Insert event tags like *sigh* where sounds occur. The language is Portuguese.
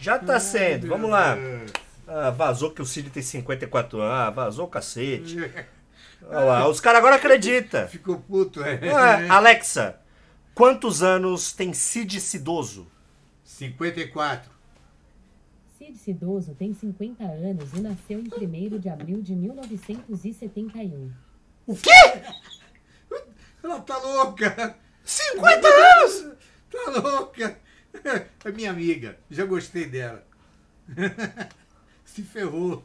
Já tá sendo, vamos lá. Ah, vazou que o Cid tem 54 anos. Ah, vazou o cacete. *laughs* Olha lá, os caras agora acreditam. *laughs* Ficou puto, é. Ah, Alexa, quantos anos tem Cid Cidoso? 54. Cid Cidoso tem 50 anos e nasceu em 1 de abril de 1971. O quê? Ela tá louca! 50 anos! Tá louca! é *laughs* minha amiga, já gostei dela. *laughs* Se ferrou.